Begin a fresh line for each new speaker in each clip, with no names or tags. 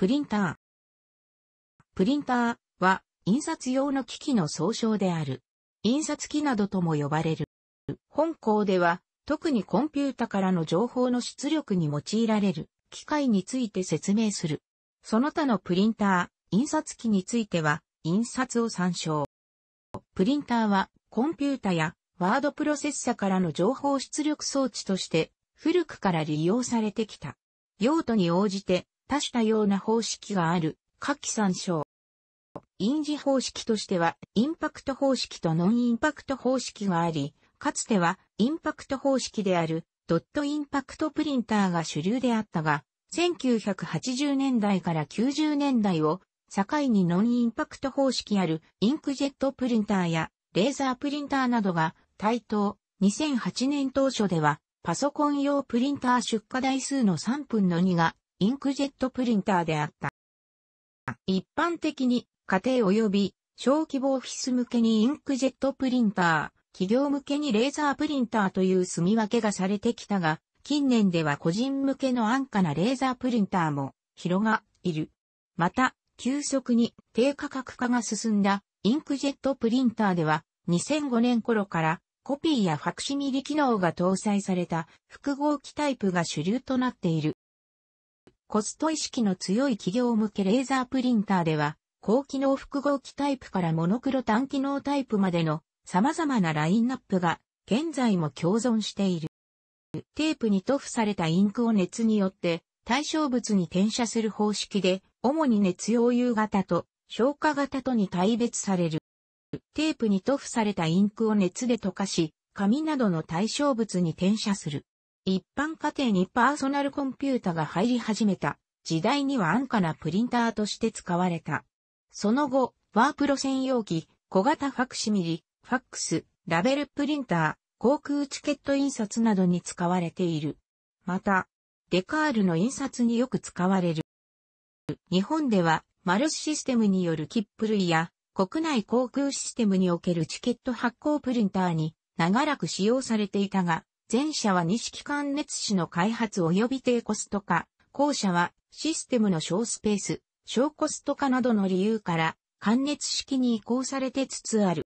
プリンター。プリンターは印刷用の機器の総称である。印刷機などとも呼ばれる。本校では特にコンピュータからの情報の出力に用いられる機械について説明する。その他のプリンター、印刷機については印刷を参照。プリンターはコンピュータやワードプロセッサからの情報出力装置として古くから利用されてきた。用途に応じて多種多様な方式がある。下記参照。印字方式としては、インパクト方式とノンインパクト方式があり、かつては、インパクト方式である、ドットインパクトプリンターが主流であったが、1980年代から90年代を境にノンインパクト方式あるインクジェットプリンターやレーザープリンターなどが対等。2008年当初ではパソコン用プリンター出荷台数の3分の2がインクジェットプリンターであった。一般的に家庭及び小規模オフィス向けにインクジェットプリンター、企業向けにレーザープリンターという住み分けがされてきたが、近年では個人向けの安価なレーザープリンターも広がいる。また、急速に低価格化が進んだインクジェットプリンターでは2005年頃からコピーやファクシミリ機能が搭載された複合機タイプが主流となっている。コスト意識の強い企業向けレーザープリンターでは、高機能複合機タイプからモノクロ単機能タイプまでの様々なラインナップが現在も共存している。テープに塗布されたインクを熱によって対象物に転写する方式で、主に熱溶融型と消化型とに対別される。テープに塗布されたインクを熱で溶かし、紙などの対象物に転写する。一般家庭にパーソナルコンピュータが入り始めた時代には安価なプリンターとして使われた。その後、ワープロ専用機、小型ファクシミリ、ファックス、ラベルプリンター、航空チケット印刷などに使われている。また、デカールの印刷によく使われる。日本では、マルスシステムによる切符類や、国内航空システムにおけるチケット発行プリンターに長らく使用されていたが、前者は錦関熱紙の開発及び低コスト化、後者はシステムの小スペース、小コスト化などの理由から関熱式に移行されてつつある。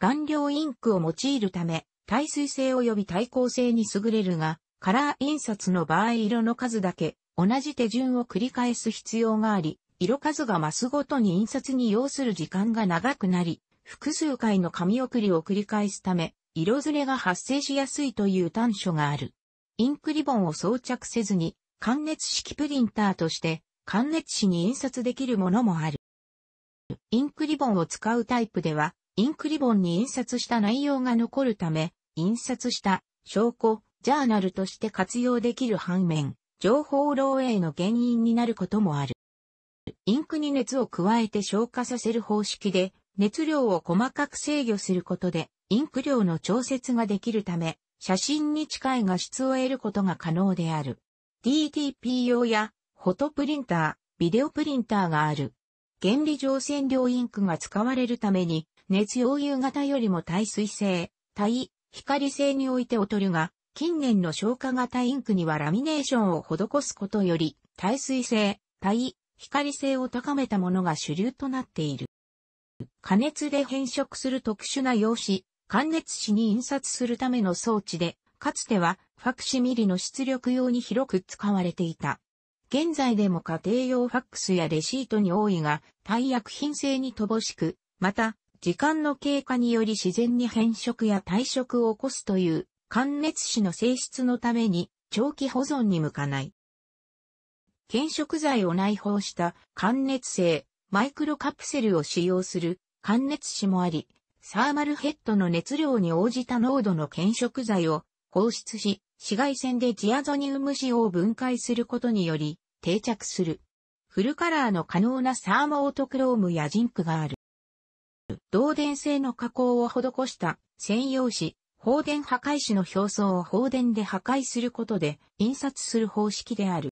顔料インクを用いるため、耐水性及び耐光性に優れるが、カラー印刷の場合色の数だけ同じ手順を繰り返す必要があり、色数が増すごとに印刷に要する時間が長くなり、複数回の紙送りを繰り返すため、色ずれが発生しやすいという短所がある。インクリボンを装着せずに、関熱式プリンターとして、関熱紙に印刷できるものもある。インクリボンを使うタイプでは、インクリボンに印刷した内容が残るため、印刷した証拠、ジャーナルとして活用できる反面、情報漏洩の原因になることもある。インクに熱を加えて消化させる方式で、熱量を細かく制御することで、インク量の調節ができるため、写真に近い画質を得ることが可能である。DTP 用や、フォトプリンター、ビデオプリンターがある。原理上染料インクが使われるために、熱溶融型よりも耐水性、耐光性において劣るが、近年の消化型インクにはラミネーションを施すことより、耐水性、耐光性を高めたものが主流となっている。加熱で変色する特殊な用紙、関熱紙に印刷するための装置で、かつてはファクシミリの出力用に広く使われていた。現在でも家庭用ファックスやレシートに多いが、大薬品性に乏しく、また、時間の経過により自然に変色や退色を起こすという、関熱紙の性質のために、長期保存に向かない。検食剤を内包した関熱性マイクロカプセルを使用する関熱紙もあり、サーマルヘッドの熱量に応じた濃度の検食剤を放出し、紫外線でジアゾニウム塩を分解することにより定着する。フルカラーの可能なサーモオートクロームやジンクがある。導電性の加工を施した専用紙、放電破壊紙の表層を放電で破壊することで印刷する方式である。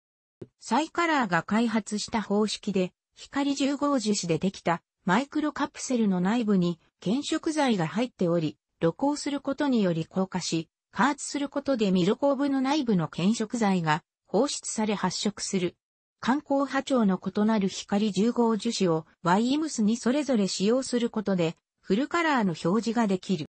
サイカラーが開発した方式で光重合号樹脂でできたマイクロカプセルの内部に検色剤が入っており、露光することにより硬化し、加圧することでミルコーブの内部の検色剤が放出され発色する。観光波長の異なる光10号樹脂を Y m スにそれぞれ使用することでフルカラーの表示ができる。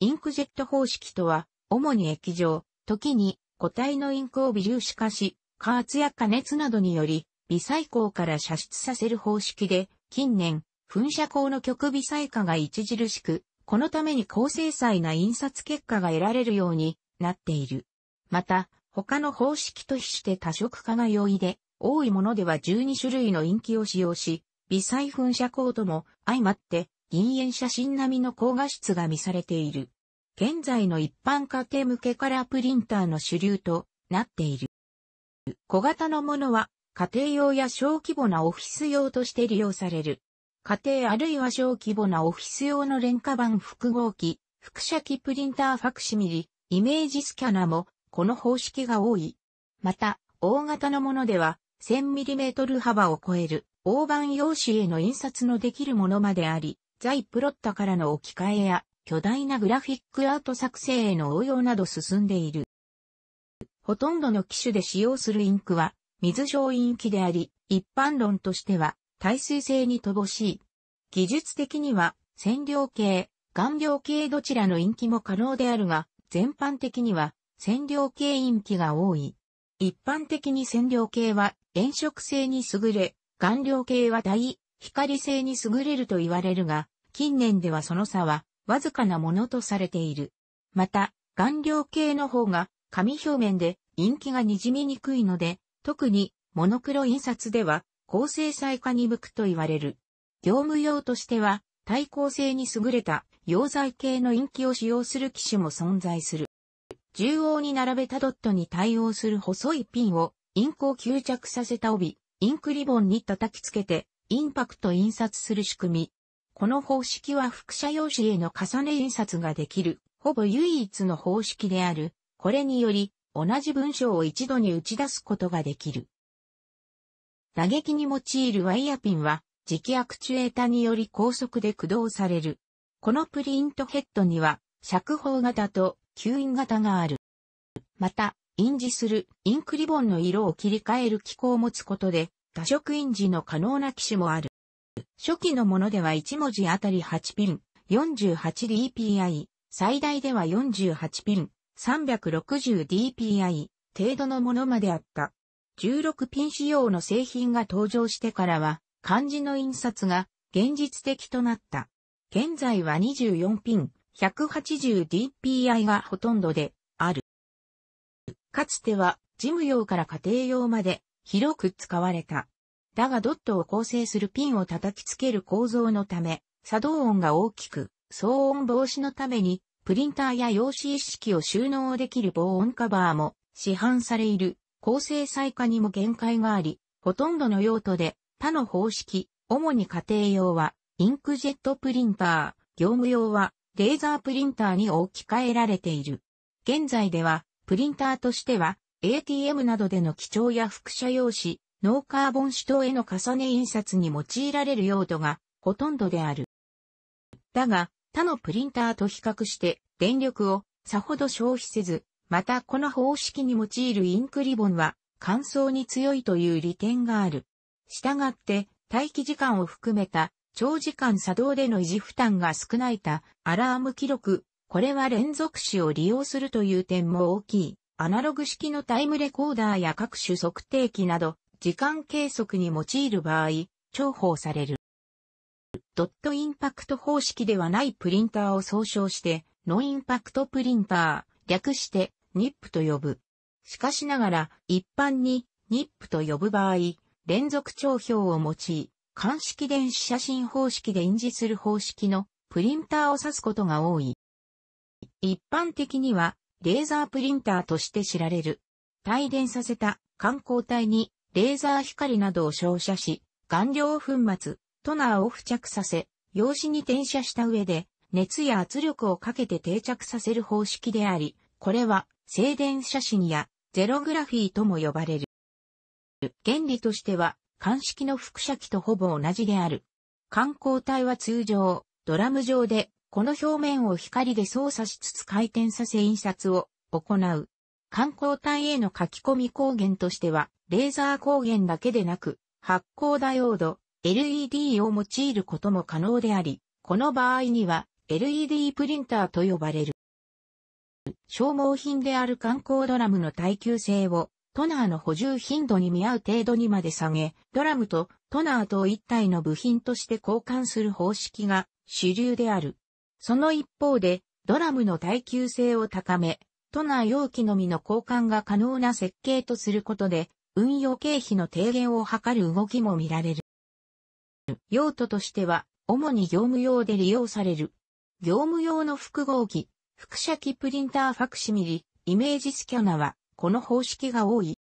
インクジェット方式とは、主に液状、時に固体のインクを微粒子化し、加圧や加熱などにより微細光から射出させる方式で、近年、噴射口の極微細化が著しく、このために高精細な印刷結果が得られるようになっている。また、他の方式と比して多色化が容易で、多いものでは12種類のンキを使用し、微細噴射光とも相まって銀塩写真並みの高画質が見されている。現在の一般家庭向けカラープリンターの主流となっている。小型のものは家庭用や小規模なオフィス用として利用される。家庭あるいは小規模なオフィス用の廉価版複合機、複写機プリンターファクシミリ、イメージスキャナも、この方式が多い。また、大型のものでは、1000mm 幅を超える、大判用紙への印刷のできるものまであり、ザイプロッタからの置き換えや、巨大なグラフィックアート作成への応用など進んでいる。ほとんどの機種で使用するインクは、水上陰気であり、一般論としては、耐水性に乏しい。技術的には、染料系、顔料系どちらの陰気も可能であるが、全般的には、染料系陰気が多い。一般的に染料系は、炎色性に優れ、顔料系は大、光性に優れると言われるが、近年ではその差は、わずかなものとされている。また、顔料系の方が、紙表面で、陰気が滲みにくいので、特に、モノクロ印刷では、高精細化に向くと言われる。業務用としては、耐光性に優れた溶剤系のンキを使用する機種も存在する。縦横に並べたドットに対応する細いピンを、インクを吸着させた帯、インクリボンに叩きつけて、インパクト印刷する仕組み。この方式は複写用紙への重ね印刷ができる、ほぼ唯一の方式である。これにより、同じ文章を一度に打ち出すことができる。打撃に用いるワイヤピンは、磁気アクチュエータにより高速で駆動される。このプリントヘッドには、釈放型と吸引型がある。また、印字するインクリボンの色を切り替える機構を持つことで、多色印字の可能な機種もある。初期のものでは1文字あたり8ピン、48dpi、最大では48ピン、360dpi 程度のものまであった。16ピン仕様の製品が登場してからは、漢字の印刷が現実的となった。現在は24ピン 180dpi がほとんどである。かつては事務用から家庭用まで広く使われた。だがドットを構成するピンを叩きつける構造のため、作動音が大きく、騒音防止のためにプリンターや用紙一式を収納できる防音カバーも市販されいる高精細化にも限界があり、ほとんどの用途で他の方式、主に家庭用はインクジェットプリンター、業務用はレーザープリンターに置き換えられている。現在ではプリンターとしては ATM などでの記帳や複写用紙、ノーカーボン紙等への重ね印刷に用いられる用途がほとんどである。だが、他のプリンターと比較して電力をさほど消費せず、またこの方式に用いるインクリボンは乾燥に強いという利点がある。したがって待機時間を含めた長時間作動での維持負担が少ないたアラーム記録、これは連続詞を利用するという点も大きい。アナログ式のタイムレコーダーや各種測定器など、時間計測に用いる場合、重宝される。ドットインパクト方式ではないプリンターを総称して、ノインパクトプリンター、略して NIP と呼ぶ。しかしながら、一般に NIP と呼ぶ場合、連続帳票を用い、鑑識電子写真方式で印字する方式のプリンターを指すことが多い。一般的には、レーザープリンターとして知られる。帯電させた観光体にレーザー光などを照射し、顔料粉末、トナーを付着させ、用紙に転写した上で、熱や圧力をかけて定着させる方式であり、これは、静電写真や、ゼログラフィーとも呼ばれる。原理としては、鑑識の複写機とほぼ同じである。観光体は通常、ドラム上で、この表面を光で操作しつつ回転させ印刷を行う。観光体への書き込み光源としては、レーザー光源だけでなく、発光ダイオード、LED を用いることも可能であり、この場合には LED プリンターと呼ばれる。消耗品である観光ドラムの耐久性をトナーの補充頻度に見合う程度にまで下げ、ドラムとトナーと一体の部品として交換する方式が主流である。その一方で、ドラムの耐久性を高め、トナー容器のみの交換が可能な設計とすることで、運用経費の低減を図る動きも見られる。用途としては、主に業務用で利用される。業務用の複合機、複写機プリンターファクシミリ、イメージスキャナは、この方式が多い。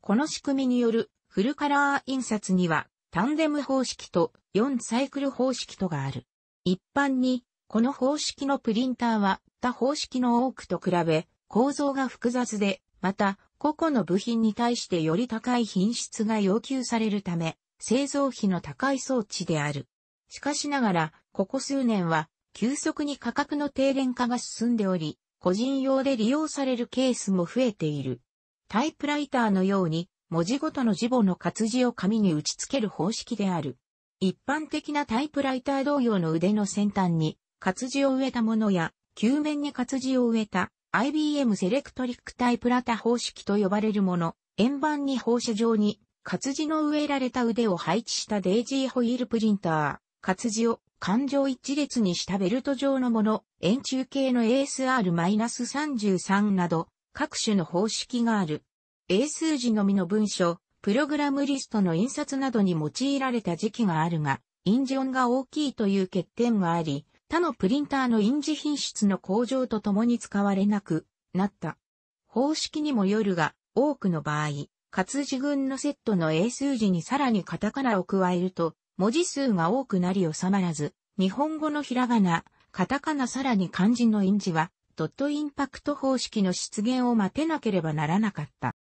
この仕組みによるフルカラー印刷には、タンデム方式と4サイクル方式とがある。一般に、この方式のプリンターは他方式の多くと比べ、構造が複雑で、また、個々の部品に対してより高い品質が要求されるため、製造費の高い装置である。しかしながら、ここ数年は、急速に価格の低廉化が進んでおり、個人用で利用されるケースも増えている。タイプライターのように、文字ごとの字母の活字を紙に打ち付ける方式である。一般的なタイプライター同様の腕の先端に、活字を植えたものや、球面に活字を植えた IBM セレクトリックタイプラタ方式と呼ばれるもの、円盤に放射状に活字の植えられた腕を配置したデイジーホイールプリンター、活字を環状一列にしたベルト状のもの、円柱形の ASR-33 など、各種の方式がある。英数字のみの文書、プログラムリストの印刷などに用いられた時期があるが、印字音が大きいという欠点があり、他のプリンターの印字品質の向上とともに使われなくなった。方式にもよるが、多くの場合、活字群のセットの英数字にさらにカタカナを加えると、文字数が多くなり収まらず、日本語のひらがな、カタカナさらに漢字の印字は、ドットインパクト方式の出現を待てなければならなかった。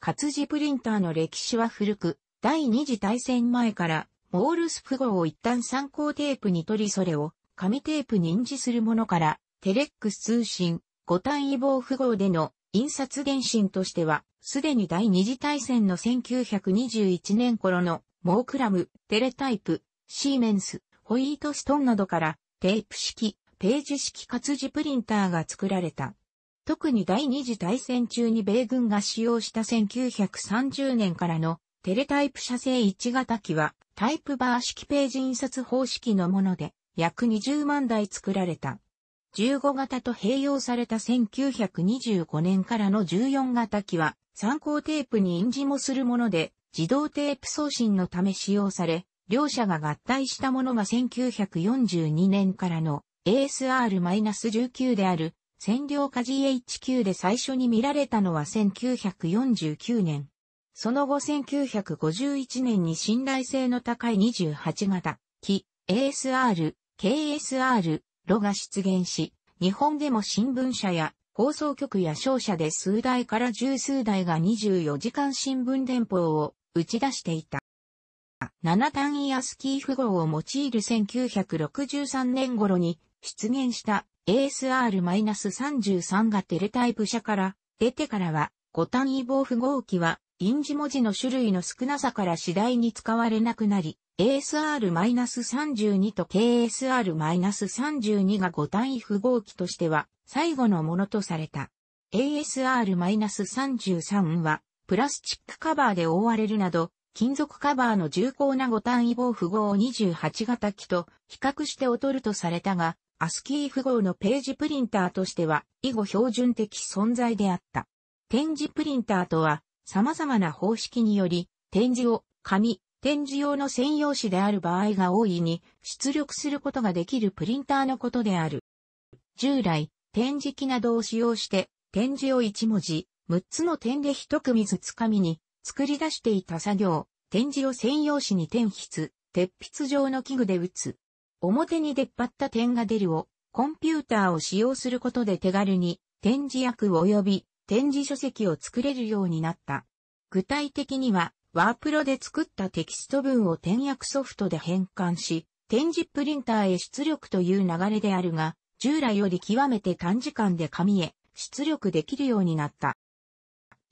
活字プリンターの歴史は古く、第二次大戦前から、モールス符号を一旦参考テープに取りそれを、紙テープに印字するものから、テレックス通信、五単位棒符号での印刷原神としては、すでに第二次大戦の1921年頃の、モークラム、テレタイプ、シーメンス、ホイートストンなどから、テープ式、ページ式活字プリンターが作られた。特に第二次大戦中に米軍が使用した1930年からのテレタイプ社製1型機はタイプバー式ページ印刷方式のもので約20万台作られた。15型と併用された1925年からの14型機は参考テープに印字もするもので自動テープ送信のため使用され、両社が合体したものが1942年からの ASR-19 である占領下 GHQ で最初に見られたのは1949年。その後1951年に信頼性の高い28型、機、ASR、KSR、ロが出現し、日本でも新聞社や放送局や商社で数台から十数台が24時間新聞電報を打ち出していた。7単位アスキー符号を用いる1963年頃に出現した ASR-33 がテレタイプ社から出てからは5単位棒符号機は印字文字の種類の少なさから次第に使われなくなり、ASR-32 と KSR-32 が5単位符号機としては最後のものとされた。ASR-33 はプラスチックカバーで覆われるなど、金属カバーの重厚な5単位棒符号28型機と比較して劣るとされたが、アスキー符号のページプリンターとしては以後標準的存在であった。点字プリンターとは様々な方式により、点字を紙、展示用の専用紙である場合が多いに出力することができるプリンターのことである。従来、展示機などを使用して、展示を1文字、6つの点で一組ずつ紙に作り出していた作業、展示を専用紙に点筆、鉄筆状の器具で打つ。表に出っ張った点が出るを、コンピューターを使用することで手軽に、展示役及び展示書籍を作れるようになった。具体的には、ワープロで作ったテキスト文を転訳ソフトで変換し、展示プリンターへ出力という流れであるが、従来より極めて短時間で紙へ出力できるようになった。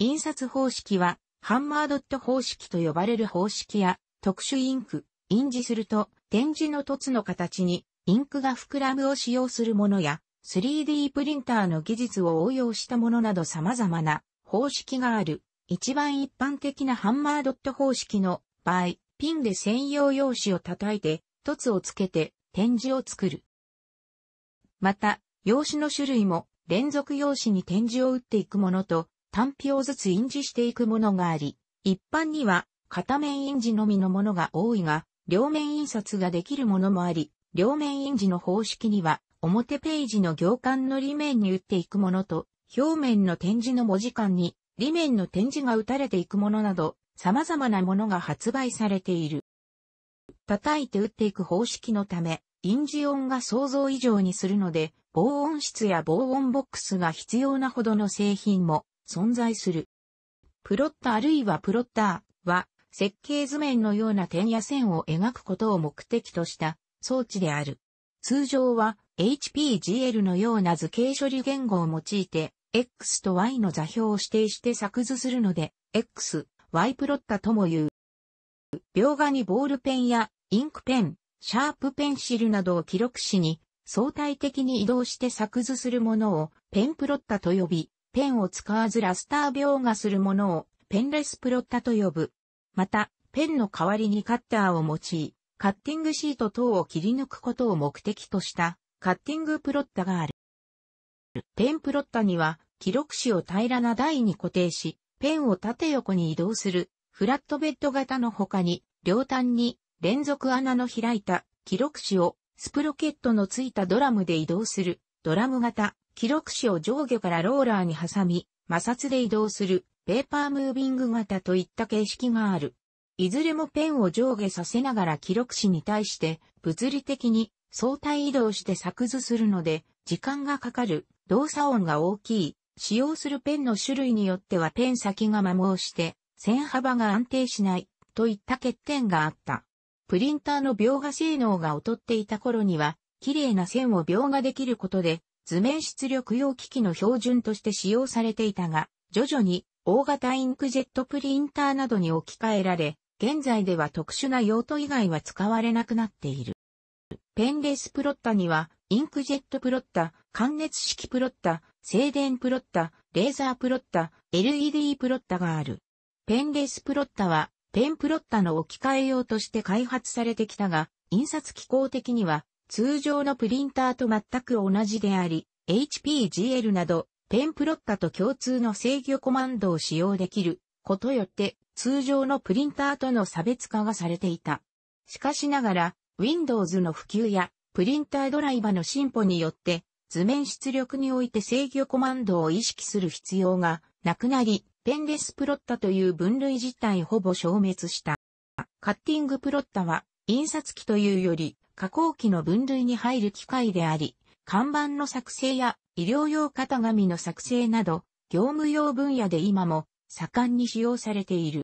印刷方式は、ハンマードット方式と呼ばれる方式や、特殊インク、印字すると、点字の凸の形に、インクが膨らむを使用するものや、3D プリンターの技術を応用したものなど様々な方式がある。一番一般的なハンマードット方式の場合、ピンで専用用紙を叩いて、凸をつけて点字を作る。また、用紙の種類も連続用紙に点字を打っていくものと、単票ずつ印字していくものがあり、一般には片面印字のみのものが多いが、両面印刷ができるものもあり、両面印字の方式には、表ページの行間の裏面に打っていくものと、表面の点字の文字間に裏面の展示が打たれていくものなど、様々なものが発売されている。叩いて打っていく方式のため、臨時音が想像以上にするので、防音室や防音ボックスが必要なほどの製品も存在する。プロッタあるいはプロッターは設計図面のような点や線を描くことを目的とした装置である。通常は HPGL のような図形処理言語を用いて X と Y の座標を指定して作図するので、X、Y プロッタとも言う。描画にボールペンやインクペン、シャープペンシルなどを記録しに、相対的に移動して作図するものをペンプロッタと呼び、ペンを使わずラスター描画するものをペンレスプロッタと呼ぶ。また、ペンの代わりにカッターを用い、カッティングシート等を切り抜くことを目的としたカッティングプロッタがある。ペンプロッタには、記録紙を平らな台に固定し、ペンを縦横に移動する、フラットベッド型の他に、両端に連続穴の開いた記録紙をスプロケットのついたドラムで移動する、ドラム型、記録紙を上下からローラーに挟み、摩擦で移動する、ペーパームービング型といった形式がある。いずれもペンを上下させながら記録紙に対して、物理的に相対移動して作図するので、時間がかかる動作音が大きい、使用するペンの種類によってはペン先が摩耗して、線幅が安定しない、といった欠点があった。プリンターの描画性能が劣っていた頃には、綺麗な線を描画できることで、図面出力用機器の標準として使用されていたが、徐々に大型インクジェットプリンターなどに置き換えられ、現在では特殊な用途以外は使われなくなっている。ペンレスプロッタには、インクジェットプロッタ、感熱式プロッタ、静電プロッタ、レーザープロッタ、LED プロッタがある。ペンレスプロッタは、ペンプロッタの置き換え用として開発されてきたが、印刷機構的には、通常のプリンターと全く同じであり、HPGL など、ペンプロッタと共通の制御コマンドを使用できることよって、通常のプリンターとの差別化がされていた。しかしながら、Windows の普及や、プリンタードライバの進歩によって、図面出力において制御コマンドを意識する必要がなくなり、ペンレスプロッタという分類自体ほぼ消滅した。カッティングプロッタは、印刷機というより、加工機の分類に入る機械であり、看板の作成や医療用型紙の作成など、業務用分野で今も盛んに使用されている。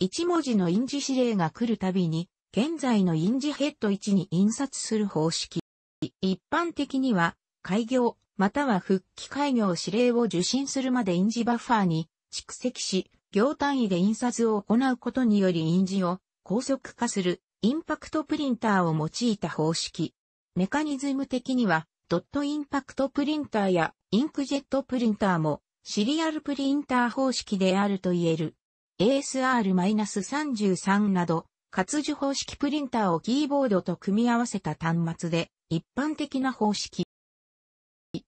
1文字の印字指令が来るたびに、現在の印字ヘッド1に印刷する方式。一般的には、開業、または復帰開業指令を受信するまで印字バッファーに蓄積し、行単位で印刷を行うことにより印字を高速化するインパクトプリンターを用いた方式。メカニズム的には、ドットインパクトプリンターやインクジェットプリンターもシリアルプリンター方式であると言える。ASR-33 など、活字方式プリンターをキーボードと組み合わせた端末で、一般的な方式。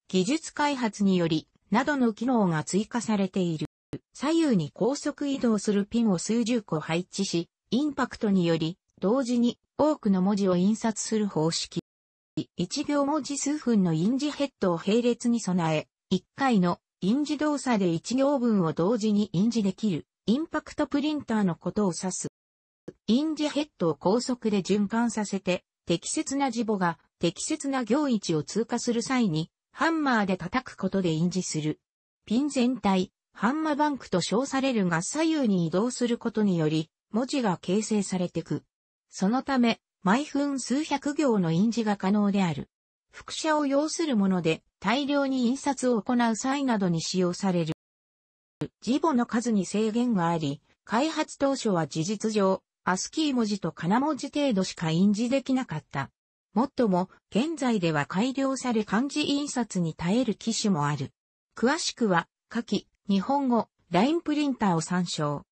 技術開発により、などの機能が追加されている。左右に高速移動するピンを数十個配置し、インパクトにより、同時に多くの文字を印刷する方式。1秒文字数分の印字ヘッドを並列に備え、1回の印字動作で1行分を同時に印字できる、インパクトプリンターのことを指す。印字ヘッドを高速で循環させて、適切な字母が適切な行位を通過する際に、ハンマーで叩くことで印字する。ピン全体、ハンマバンクと称されるが左右に移動することにより、文字が形成されてく。そのため、毎分数百行の印字が可能である。複写を要するもので、大量に印刷を行う際などに使用される。字母の数に制限があり、開発当初は事実上、アスキー文字とカナ文字程度しか印字できなかった。もっとも、現在では改良され漢字印刷に耐える機種もある。詳しくは、下記、日本語、ラインプリンターを参照。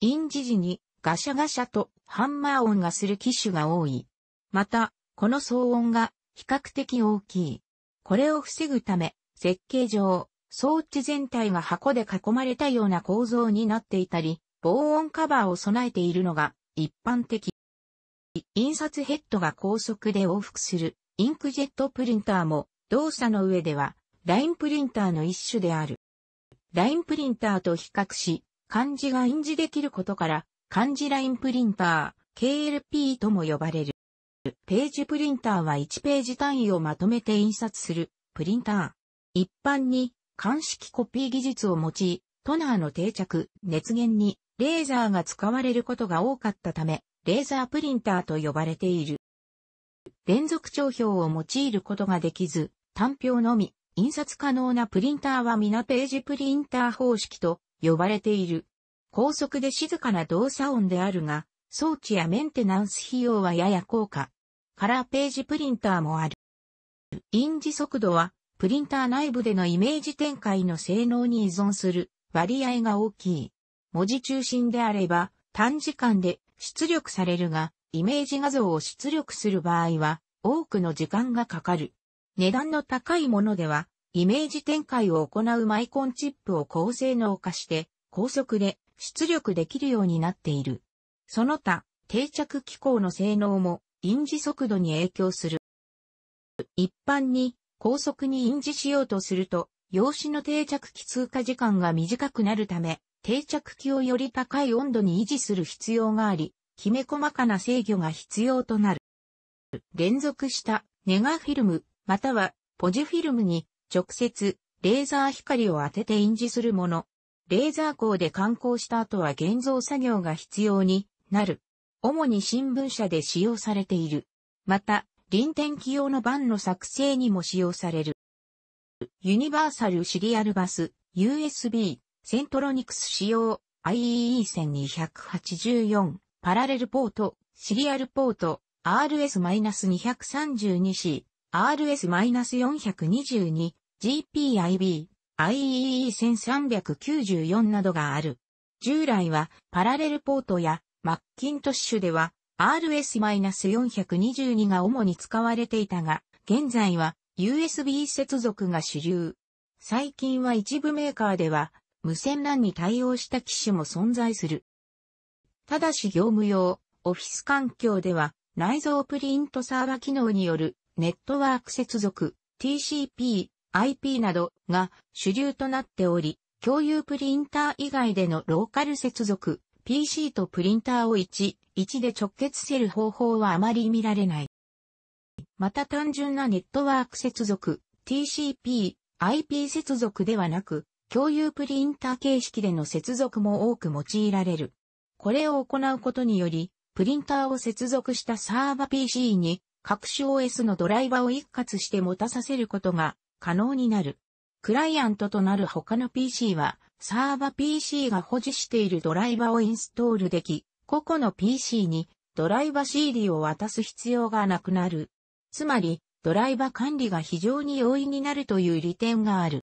印字時に、ガシャガシャとハンマー音がする機種が多い。また、この騒音が比較的大きい。これを防ぐため、設計上、装置全体が箱で囲まれたような構造になっていたり、防音カバーを備えているのが一般的。印刷ヘッドが高速で往復する、インクジェットプリンターも、動作の上では、ラインプリンターの一種である。ラインプリンターと比較し、漢字が印字できることから、漢字ラインプリンター、KLP とも呼ばれる。ページプリンターは1ページ単位をまとめて印刷する、プリンター。一般に、鑑識コピー技術を用い、トナーの定着、熱源に、レーザーが使われることが多かったため、レーザープリンターと呼ばれている。連続帳票を用いることができず、単票のみ、印刷可能なプリンターは皆ページプリンター方式と呼ばれている。高速で静かな動作音であるが、装置やメンテナンス費用はやや高価。カラーページプリンターもある。印字速度は、プリンター内部でのイメージ展開の性能に依存する割合が大きい。文字中心であれば、短時間で出力されるが、イメージ画像を出力する場合は、多くの時間がかかる。値段の高いものでは、イメージ展開を行うマイコンチップを高性能化して、高速で出力できるようになっている。その他、定着機構の性能も印字速度に影響する。一般に高速に印字しようとすると、用紙の定着機通過時間が短くなるため、定着器をより高い温度に維持する必要があり、きめ細かな制御が必要となる。連続したネガフィルム、またはポジフィルムに直接レーザー光を当てて印字するもの。レーザー光で観光した後は現像作業が必要になる。主に新聞社で使用されている。また、臨転機用の版の作成にも使用される。ユニバーサルシリアルバス USB セントロニクス使用 IEE 1 284、パラレルポート、シリアルポート、RS-232C、RS-422、GPIB、IEE 1394などがある。従来はパラレルポートやマッキントッシュでは RS-422 が主に使われていたが、現在は USB 接続が主流。最近は一部メーカーでは無線 LAN に対応した機種も存在する。ただし業務用、オフィス環境では、内蔵プリントサーバ機能によるネットワーク接続、TCP、IP などが主流となっており、共有プリンター以外でのローカル接続、PC とプリンターを1、1で直結せる方法はあまり見られない。また単純なネットワーク接続、TCP、IP 接続ではなく、共有プリンター形式での接続も多く用いられる。これを行うことにより、プリンターを接続したサーバ PC に各種 OS のドライバを一括して持たさせることが可能になる。クライアントとなる他の PC は、サーバ PC が保持しているドライバをインストールでき、個々の PC にドライバ CD を渡す必要がなくなる。つまり、ドライバ管理が非常に容易になるという利点がある。